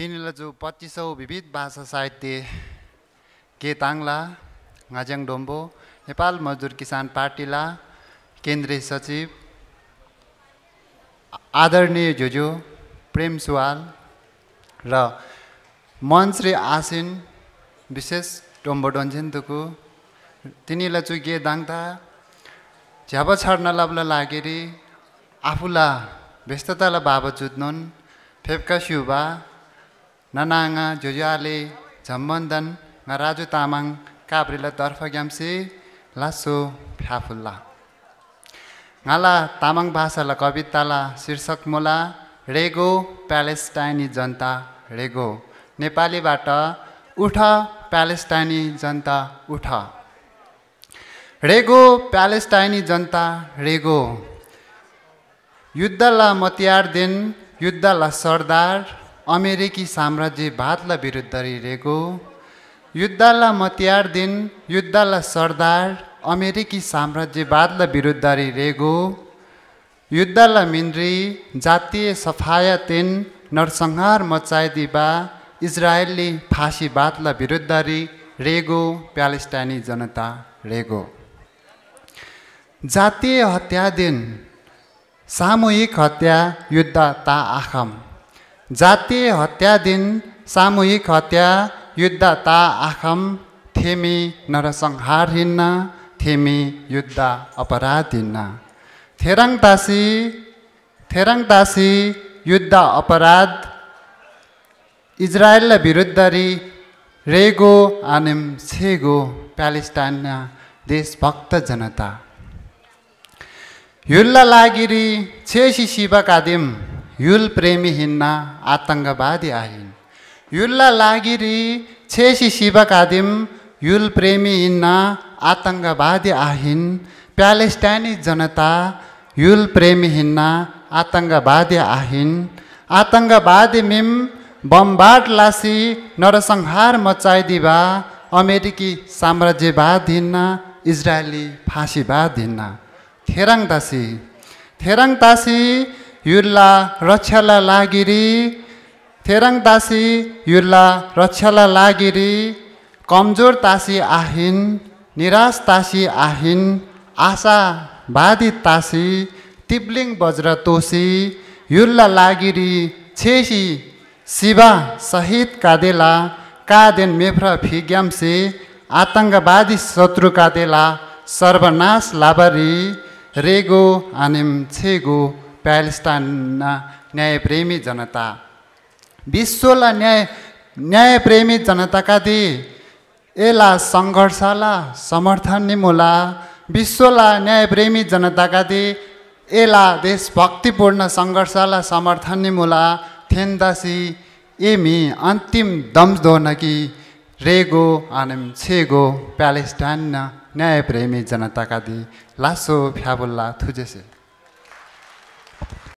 तिनीलाई जो पच्चिसौँ विविध भाषा साहित्य के ताङ्ला घाज्याङ डोम्बो नेपाल मजदुर किसान पार्टीला केन्द्रीय सचिव आदरणीय जोजो प्रेम सुवाल र श्री आसिन विशेष टोम्बो दुकु तिनीलाई चाहिँ गे दाङ्दा झ्याप छर्न लाब्ला लागेरी आफूलाई व्यस्ततालाई बाबा जुत्नुन् फेपका सिउबा जोजुआले Joyale राजु तामाङ काभ्रेला दर्फ ग्याम्से लासो फ्याफुल्ला गाला तामाङ भाषाला कवितालाई शीर्षक मोला रेगो प्यालेस्टाइनी जनता रेगो नेपालीबाट उठ प्यालेस्टाइनी जनता उठ रेगो प्यालेस्टाइनी जनता रेगो युद्धलाई मतियार दिन युद्धलाई सरदार अमेरिकी साम्राज्यवादलाई विरुद्ध रहेको युद्धलाई मतियार दिन युद्धलाई सरदार अमेरिकी साम्राज्यवादलाई विरुद्ध रहेको युद्धलाई मिन्द्री जातीय सफाया तिन नरसंहार मचाइदिबा इजरायलले फाँसीवादलाई विरुद्ध रेगो प्यालेस्टाइनी जनता रेगो जातीय हत्या दिन सामूहिक हत्या युद्ध ता आखम जातीय हत्या दिन सामूहिक हत्या युद्धता आखम थेमी नरसंहार हिन्न थेमी युद्ध अपराध हिन्न थेरङ तासी युद्ध अपराध इजरायल विरुद्ध रि रेगो आनिम छेगो प्यालेस्टाइन देशभक्त जनता युल्ला लागिरी छेसी शिव युल प्रेमी हिँड्न आतङ्कवादी आहिन् युल्ला शिवक शिवकादिम युल प्रेमी हिँड्न आतङ्कवादी आइन् प्यालेस्टाइनी जनता युल प्रेमी हिँड्न आतङ्कवादी आइन् आतङ्कवादी मिम बमबाट लासी नरसंहार मचाइदिवा अमेरिकी साम्राज्यवाद हिँड्न इजरायली फाँसीवाद हिँड्न थेरङ तासी युर्ला रक्षाला लागिरी थेराङ तासी युर्ला रक्षाला लागिरी कमजोर तासी आहिन निराश तासी आहिन आशावादी तासी तिब्लिङ बज्र तोसी युर्ला लागिरी छेसी शिवा सहित कादेला कादेन मेफ्र फिग्याम्से आतङ्कवादी शत्रु कादेला सर्वनाश लाबरी रेगो आनिम छेगो प्यालेस्टाइनमा न्यायप्रेमी जनता विश्वलाई न्याय न्यायप्रेमी जनताका दि एला सङ्घर्षला समर्थन निमुला विश्वला न्यायप्रेमी जनताका दि एला देशभक्तिपूर्ण सङ्घर्षला समर्थन निमुला थेन्दासी एमी अन्तिम दम्सोनकी रेगो आनम छेगो प्यालेस्टाइन न्यायप्रेमी जनताका दि लासो फ्याबुल्ला थुजेसे